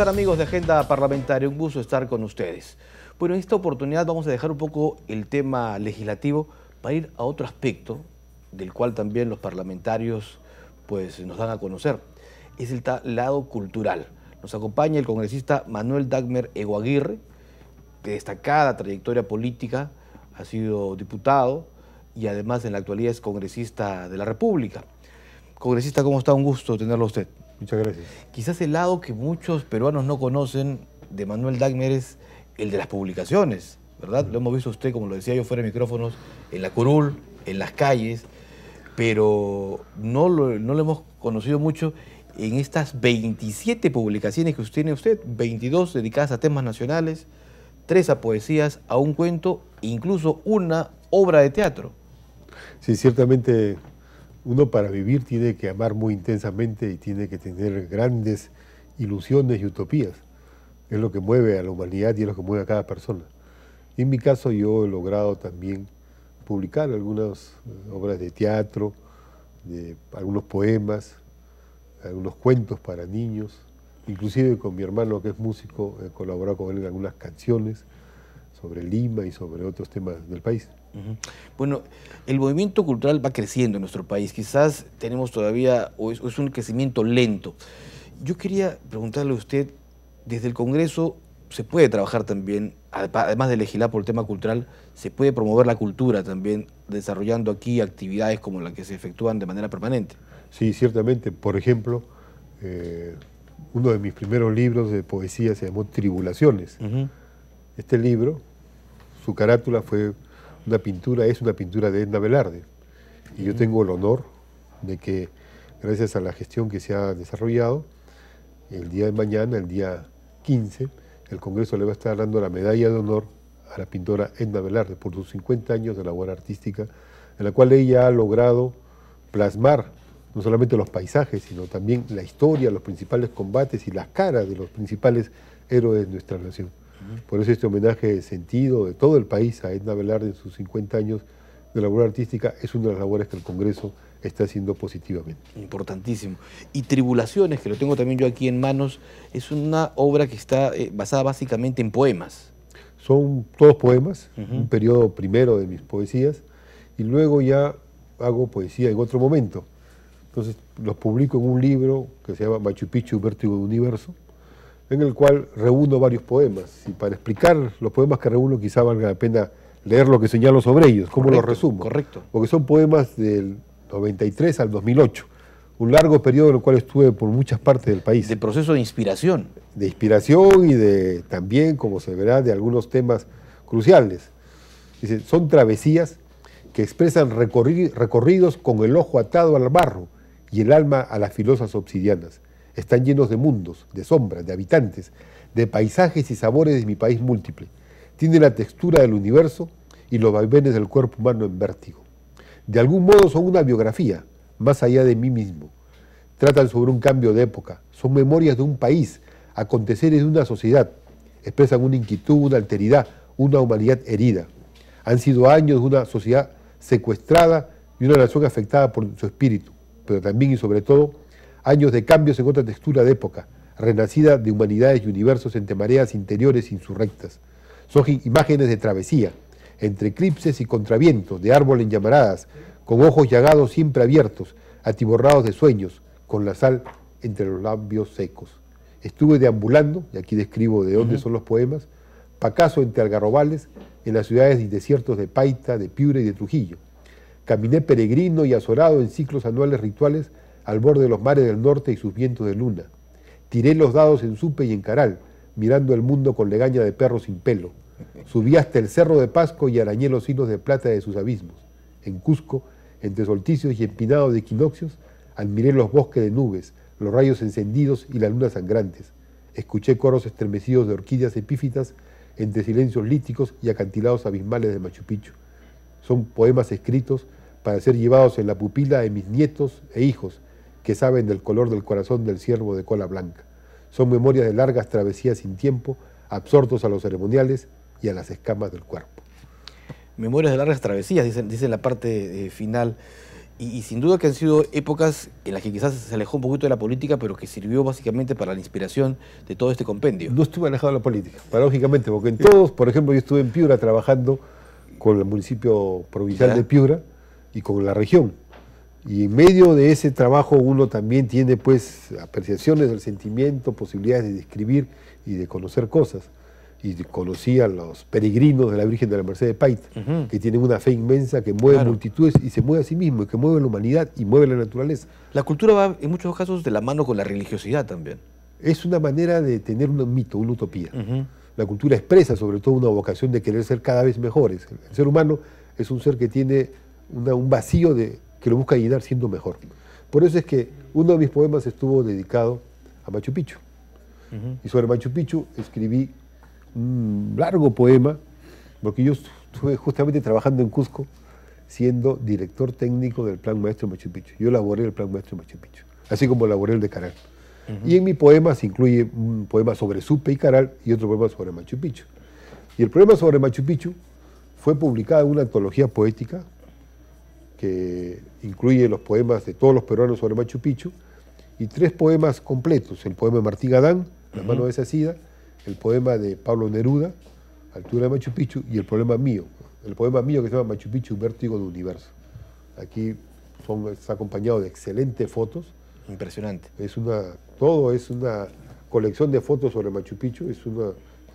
están amigos de Agenda Parlamentaria? Un gusto estar con ustedes. Bueno, en esta oportunidad vamos a dejar un poco el tema legislativo para ir a otro aspecto del cual también los parlamentarios pues, nos dan a conocer. Es el lado cultural. Nos acompaña el congresista Manuel Dagmer Eguaguirre, de destacada trayectoria política, ha sido diputado y además en la actualidad es congresista de la República. Congresista, ¿cómo está? Un gusto tenerlo usted. Muchas gracias. Quizás el lado que muchos peruanos no conocen de Manuel Dagmer es el de las publicaciones, ¿verdad? Lo hemos visto usted, como lo decía yo fuera de micrófonos, en la curul, en las calles, pero no lo, no lo hemos conocido mucho en estas 27 publicaciones que tiene usted, 22 dedicadas a temas nacionales, 3 a poesías, a un cuento, incluso una obra de teatro. Sí, ciertamente uno para vivir tiene que amar muy intensamente y tiene que tener grandes ilusiones y utopías. Es lo que mueve a la humanidad y es lo que mueve a cada persona. en mi caso yo he logrado también publicar algunas eh, obras de teatro, algunos poemas, algunos cuentos para niños, inclusive con mi hermano que es músico, he colaborado con él en algunas canciones sobre Lima y sobre otros temas del país. Bueno, el movimiento cultural va creciendo en nuestro país. Quizás tenemos todavía, o es, un crecimiento lento. Yo quería preguntarle a usted, desde el Congreso se puede trabajar también, además de legislar por el tema cultural, se puede promover la cultura también, desarrollando aquí actividades como las que se efectúan de manera permanente. Sí, ciertamente. Por ejemplo, eh, uno de mis primeros libros de poesía se llamó Tribulaciones. Este libro, su carátula fue una pintura es una pintura de Edna Velarde. Y yo tengo el honor de que, gracias a la gestión que se ha desarrollado, el día de mañana, el día 15, el Congreso le va a estar dando la medalla de honor a la pintora Edna Velarde por sus 50 años de labor artística, en la cual ella ha logrado plasmar no solamente los paisajes, sino también la historia, los principales combates y las caras de los principales héroes de nuestra nación. Por eso este homenaje de sentido de todo el país a Edna Velarde en sus 50 años de labor artística es una de las labores que el Congreso está haciendo positivamente. Importantísimo. Y Tribulaciones, que lo tengo también yo aquí en manos, es una obra que está eh, basada básicamente en poemas. Son todos poemas, un periodo primero de mis poesías, y luego ya hago poesía en otro momento. Entonces los publico en un libro que se llama Machu Picchu, Vértigo del Universo, en el cual reúno varios poemas. Y para explicar los poemas que reúno, quizá valga la pena leer lo que señalo sobre ellos, cómo los resumo. Correcto. Porque son poemas del 93 al 2008, un largo periodo en el cual estuve por muchas partes del país. De proceso de inspiración. De inspiración y de también, como se verá, de algunos temas cruciales. Dice, son travesías que expresan recorridos con el ojo atado al barro y el alma a las filosas obsidianas están llenos de mundos, de sombras, de habitantes, de paisajes y sabores de mi país múltiple. Tienen la textura del universo y los vaivenes del cuerpo humano en vértigo. De algún modo son una biografía, más allá de mí mismo. Tratan sobre un cambio de época, son memorias de un país, aconteceres de una sociedad. Expresan una inquietud, una alteridad, una humanidad herida. Han sido años de una sociedad secuestrada y una nación afectada por su espíritu, pero también y sobre todo años de cambios en otra textura de época, renacida de humanidades y universos entre mareas interiores insurrectas. Son imágenes de travesía, entre eclipses y contravientos, de árbol en llamaradas, con ojos llagados siempre abiertos, atiborrados de sueños, con la sal entre los labios secos. Estuve deambulando, y aquí describo de dónde son los poemas, pacaso entre algarrobales, en las ciudades y desiertos de Paita, de Piura y de Trujillo. Caminé peregrino y azorado en ciclos anuales rituales al borde de los mares del norte y sus vientos de luna. Tiré los dados en Supe y en Caral, mirando el mundo con legaña de perro sin pelo. Subí hasta el cerro de Pasco y arañé los hilos de plata de sus abismos. En Cusco, entre solticios y empinados de equinoccios, admiré los bosques de nubes, los rayos encendidos y las lunas sangrantes. Escuché coros estremecidos de orquídeas epífitas entre silencios líticos y acantilados abismales de Machu Picchu. Son poemas escritos para ser llevados en la pupila de mis nietos e hijos, que saben del color del corazón del ciervo de cola blanca. Son memorias de largas travesías sin tiempo, absortos a los ceremoniales y a las escamas del cuerpo. Memorias de largas travesías, dicen, dicen la parte eh, final. Y, sin duda que han sido épocas en las que quizás se alejó un poquito de la política, pero que sirvió básicamente para la inspiración de todo este compendio. No estuve alejado de la política, paradójicamente, porque en todos, por ejemplo, yo estuve en Piura trabajando con el municipio provincial de Piura y con la región. Y en medio de ese trabajo uno también tiene pues apreciaciones del sentimiento, posibilidades de describir y de conocer cosas. Y conocí a los peregrinos de la Virgen de la Merced de Pait, que tienen una fe inmensa que mueve multitudes y se mueve a sí mismo, y que mueve la humanidad y mueve la naturaleza. La cultura va en muchos casos de la mano con la religiosidad también. Es una manera de tener un mito, una utopía. La cultura expresa sobre todo una vocación de querer ser cada vez mejores. El ser humano es un ser que tiene un vacío de que lo busca llenar siendo mejor. Por eso es que uno de mis poemas estuvo dedicado a Machu Picchu. Y sobre Machu Picchu escribí un largo poema, porque yo estuve justamente trabajando en Cusco siendo director técnico del Plan Maestro Machu Picchu. Yo elaboré el Plan Maestro Machu Picchu, así como elaboré el de Caral. Y en mi poema se incluye un poema sobre Supe y Caral y otro poema sobre Machu Picchu. Y el poema sobre Machu Picchu fue publicado en una antología poética que incluye los poemas de todos los peruanos sobre Machu Picchu, y tres poemas completos, el poema de Martí Gadán, La mano de Sacida, el poema de Pablo Neruda, Altura de Machu Picchu, y el poema mío, el poema mío que se llama Machu Picchu, Vértigo del Universo. Aquí son, está acompañado de excelentes fotos. Impresionante. Es una, todo es una colección de fotos sobre Machu Picchu, es una,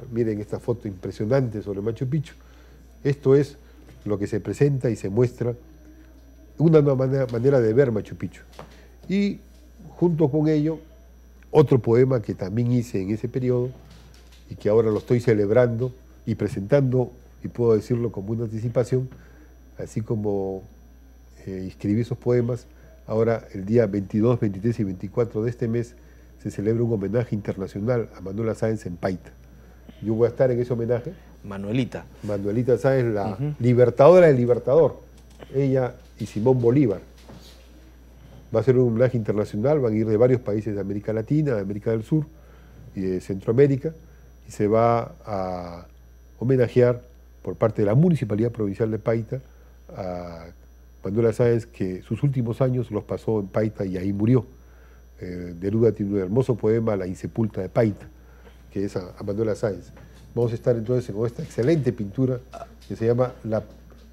miren esta foto impresionante sobre Machu Picchu. Esto es lo que se presenta y se muestra una nueva manera de ver Machu Picchu. Y junto con ello, otro poema que también hice en ese periodo y que ahora lo estoy celebrando y presentando, y puedo decirlo como una anticipación, así como eh, escribí esos poemas, ahora el día 22, 23 y 24 de este mes se celebra un homenaje internacional a Manuela Sáenz en Paita. Yo voy a estar en ese homenaje. Manuelita. Manuelita Sáenz, la libertadora del libertador. Ella Simón Bolívar. Va a ser un homenaje internacional, van a ir de varios países de América Latina, de América del Sur y de Centroamérica, y se va a homenajear por parte de la Municipalidad Provincial de Paita a Manuela Sáenz, que sus últimos años los pasó en Paita y ahí murió. Eh, tiene un hermoso poema, La Insepulta de Paita, que es a, a Manuela Sáenz. Vamos a estar entonces con esta excelente pintura que se llama La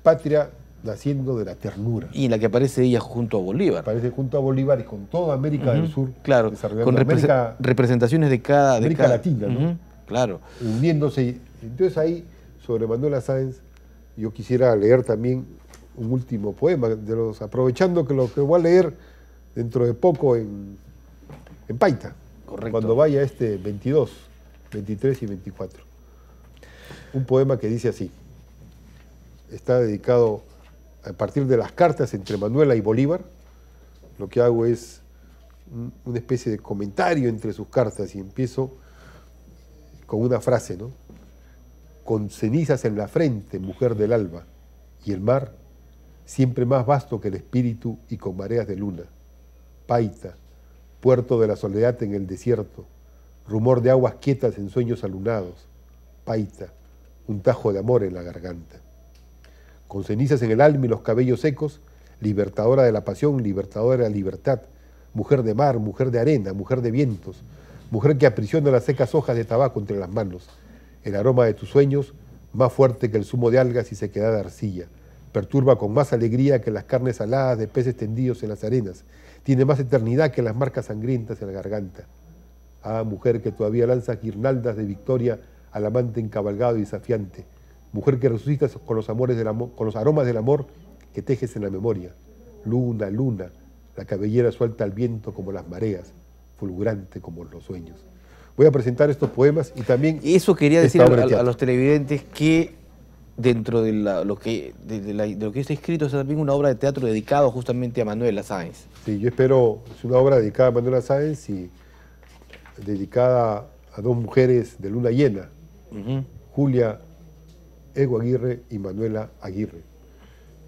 Patria naciendo de la ternura. Y en la que aparece ella junto a Bolívar. Aparece junto a Bolívar y con toda América del Sur. Claro, con representaciones de cada... América Latina, ¿no? Claro. Uniéndose. Entonces ahí, sobre Manuela Sáenz, yo quisiera leer también un último poema, de los, aprovechando que lo que voy a leer dentro de poco en, en Paita. Correcto. Cuando vaya este 22, 23 y 24. Un poema que dice así. Está dedicado a partir de las cartas entre Manuela y Bolívar, lo que hago es una especie de comentario entre sus cartas y empiezo con una frase, ¿no? Con cenizas en la frente, mujer del alba, y el mar, siempre más vasto que el espíritu y con mareas de luna. Paita, puerto de la soledad en el desierto, rumor de aguas quietas en sueños alunados. Paita, un tajo de amor en la garganta con cenizas en el alma y los cabellos secos, libertadora de la pasión, libertadora de la libertad, mujer de mar, mujer de arena, mujer de vientos, mujer que aprisiona las secas hojas de tabaco entre las manos, el aroma de tus sueños, más fuerte que el zumo de algas y sequedad de arcilla, perturba con más alegría que las carnes aladas de peces tendidos en las arenas, tiene más eternidad que las marcas sangrientas en la garganta. Ah, mujer que todavía lanza guirnaldas de victoria al amante encabalgado y desafiante, Mujer que resucitas con los, amores con los aromas del amor que tejes en la memoria. Luna, luna, la cabellera suelta al viento como las mareas, fulgurante como los sueños. Voy a presentar estos poemas y también... Eso quería decir a, los televidentes que dentro de, lo que, de, lo que está escrito es también una obra de teatro dedicada justamente a Manuela Sáenz. Sí, yo espero, es una obra dedicada a Manuela Sáenz y dedicada a dos mujeres de luna llena, Julia Ego Aguirre y Manuela Aguirre.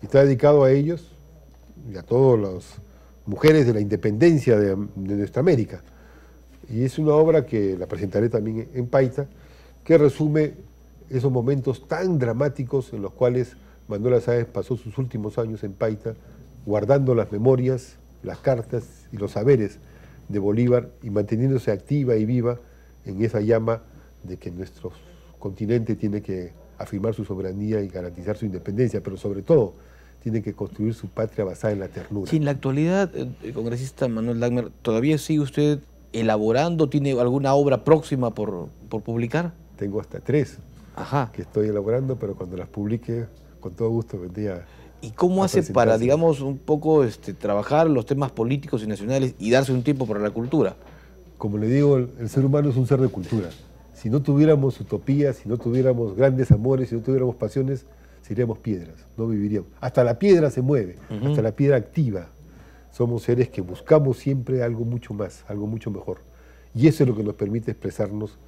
está dedicado a ellos y a todas las mujeres de la independencia de, de nuestra América. Y es una obra que la presentaré también en Paita, que resume esos momentos tan dramáticos en los cuales Manuela Sáenz pasó sus últimos años en Paita, guardando las memorias, las cartas y los saberes de Bolívar y manteniéndose activa y viva en esa llama de que nuestro continente tiene que afirmar su soberanía y garantizar su independencia, pero sobre todo tienen que construir su patria basada en la ternura. Sí, en la actualidad, eh, el congresista Manuel Dagmer, ¿todavía sigue usted elaborando? ¿Tiene alguna obra próxima por, publicar? Tengo hasta tres que estoy elaborando, pero cuando las publique, con todo gusto vendría. ¿Y cómo hace para, digamos, un poco este, trabajar los temas políticos y nacionales y darse un tiempo para la cultura? Como le digo, el ser humano es un ser de cultura. Si no tuviéramos utopías, si no tuviéramos grandes amores, si no tuviéramos pasiones, seríamos piedras, no viviríamos. Hasta la piedra se mueve, hasta la piedra activa. Somos seres que buscamos siempre algo mucho más, algo mucho mejor. Y eso es lo que nos permite expresarnos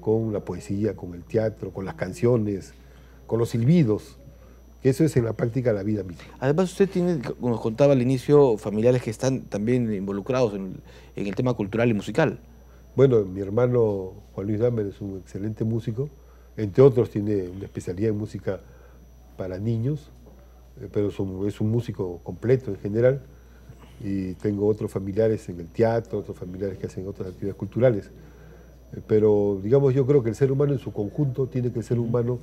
con la poesía, con el teatro, con las canciones, con los silbidos. Eso es en la práctica la vida misma. Además, usted tiene, como nos contaba al inicio, familiares que están también involucrados en el tema cultural y musical. Bueno, mi hermano Juan Luis Dammer es un excelente músico, entre otros tiene una especialidad en música para niños, eh, pero es un, músico completo en general, y tengo otros familiares en el teatro, otros familiares que hacen otras actividades culturales. Eh, pero digamos, yo creo que el ser humano en su conjunto tiene que ser humano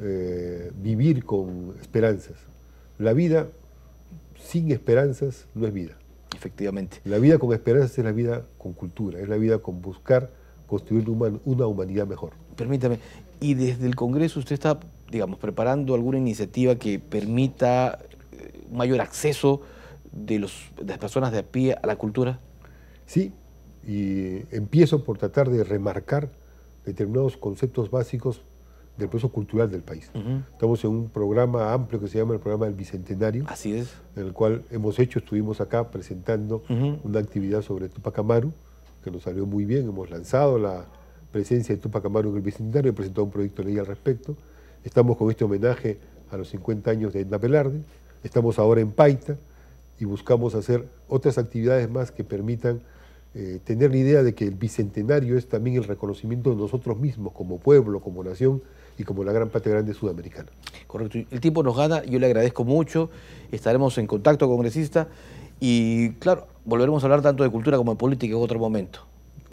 eh, vivir con esperanzas. La vida sin esperanzas no es vida. Efectivamente. La vida con esperanza es la vida con cultura, es la vida con buscar construir una humanidad mejor. Permítame, y desde el Congreso usted está, digamos, preparando alguna iniciativa que permita eh, mayor acceso de, los, de las personas de a pie a la cultura. Sí, y empiezo por tratar de remarcar determinados conceptos básicos del proceso cultural del país. Estamos en un programa amplio que se llama el programa del Bicentenario. Así es. En el cual hemos hecho, estuvimos acá presentando una actividad sobre Tupac Amaru, que nos salió muy bien. Hemos lanzado la presencia de Tupac Amaru en el Bicentenario, ...y presentado un proyecto de ley al respecto. Estamos con este homenaje a los 50 años de Edna Pelarde. Estamos ahora en Paita y buscamos hacer otras actividades más que permitan eh, tener la idea de que el bicentenario es también el reconocimiento de nosotros mismos como pueblo, como nación y como la gran patria grande sudamericana. Correcto. El tiempo nos gana, yo le agradezco mucho, estaremos en contacto, congresista, y claro, volveremos a hablar tanto de cultura como de política en otro momento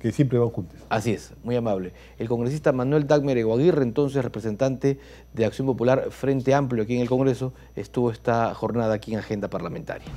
que siempre van juntos. Así es, muy amable. El congresista Manuel Dagmer Eguaguirre, entonces representante de Acción Popular Frente Amplio aquí en el Congreso, estuvo esta jornada aquí en Agenda Parlamentaria.